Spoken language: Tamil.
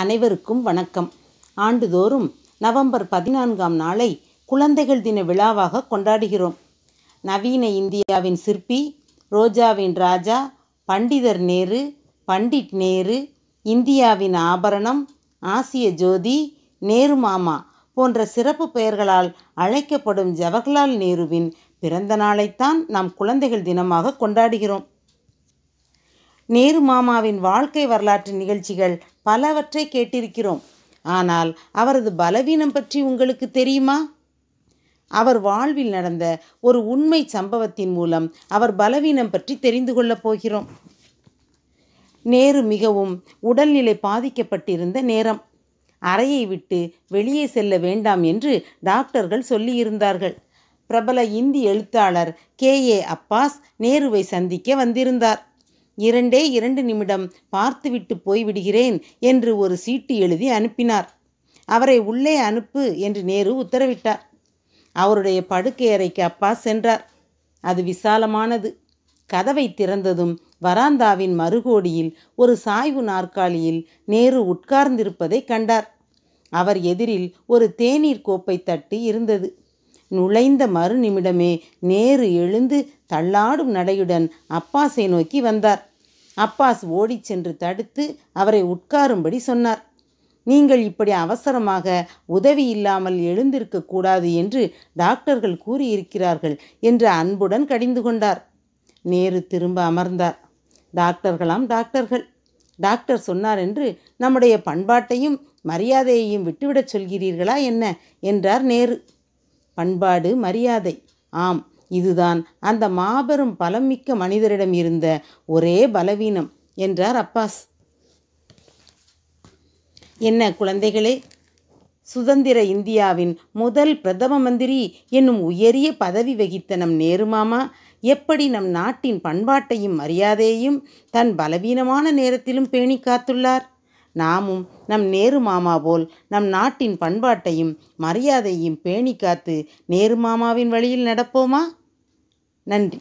அனைவருக்கும் வணக்கம் ஆண்டுதோறும் நவம்பர் பதினான்காம் நாளை குழந்தைகள் தின விழாவாக கொண்டாடுகிறோம் நவீன இந்தியாவின் சிற்பி ரோஜாவின் ராஜா பண்டிதர் நேரு பண்டிட் நேரு இந்தியாவின் ஆபரணம் ஆசிய ஜோதி நேரு மாமா போன்ற சிறப்பு பெயர்களால் அழைக்கப்படும் ஜவஹர்லால் நேருவின் பிறந்த நாளைத்தான் நாம் குழந்தைகள் தினமாக கொண்டாடுகிறோம் நேரு மாமாவின் வாழ்க்கை வரலாற்று நிகழ்ச்சிகள் பலவற்றை கேட்டிருக்கிறோம் ஆனால் அவரது பலவீனம் பற்றி உங்களுக்கு தெரியுமா அவர் வாழ்வில் நடந்த ஒரு உண்மை சம்பவத்தின் மூலம் அவர் பலவீனம் பற்றி தெரிந்து கொள்ளப் போகிறோம் நேரு மிகவும் உடல்நிலை பாதிக்கப்பட்டிருந்த நேரம் அறையை விட்டு வெளியே செல்ல வேண்டாம் என்று டாக்டர்கள் சொல்லியிருந்தார்கள் பிரபல இந்தி எழுத்தாளர் கே ஏ அப்பாஸ் நேருவை சந்திக்க வந்திருந்தார் இரண்டே இரண்டு நிமிடம் பார்த்துவிட்டு போய்விடுகிறேன் என்று ஒரு சீட்டு எழுதி அனுப்பினார் அவரை உள்ளே அனுப்பு என்று நேரு உத்தரவிட்டார் அவருடைய படுக்கை அறைக்கு அப்பா சென்றார் அது விசாலமானது கதவை திறந்ததும் வராந்தாவின் மறுகோடியில் ஒரு சாய்வு நாற்காலியில் நேரு உட்கார்ந்திருப்பதை கண்டார் அவர் எதிரில் ஒரு தேநீர் கோப்பை தட்டு இருந்தது நுழைந்த மறு நிமிடமே நேரு எழுந்து தள்ளாடும் நடையுடன் அப்பாஸை நோக்கி வந்தார் அப்பாஸ் ஓடிச் சென்று தடுத்து அவரை உட்காரும்படி சொன்னார் நீங்கள் இப்படி அவசரமாக உதவி இல்லாமல் எழுந்திருக்க கூடாது என்று டாக்டர்கள் கூறியிருக்கிறார்கள் என்று அன்புடன் கடிந்து கொண்டார் நேரு திரும்ப அமர்ந்தார் டாக்டர்களாம் டாக்டர்கள் டாக்டர் சொன்னார் என்று நம்முடைய பண்பாட்டையும் மரியாதையையும் விட்டுவிடச் சொல்கிறீர்களா என்ன என்றார் நேரு பண்பாடு மரியாதை ஆம் இதுதான் அந்த மாபெரும் பலமிக்க மனிதரிடம் இருந்த ஒரே பலவீனம் என்றார் அப்பாஸ் என்ன குழந்தைகளே சுதந்திர இந்தியாவின் முதல் பிரதம மந்திரி என்னும் உயரிய பதவி வகித்த நம் நேருமாமா எப்படி நம் நாட்டின் பண்பாட்டையும் மரியாதையையும் தன் பலவீனமான நேரத்திலும் பேணி காத்துள்ளார் நாமும் நம் நேரு மாமா போல் நம் நாட்டின் பண்பாட்டையும் மரியாதையும் பேணி காத்து நேரு மாமாவின் வழியில் நடப்போமா நன்றி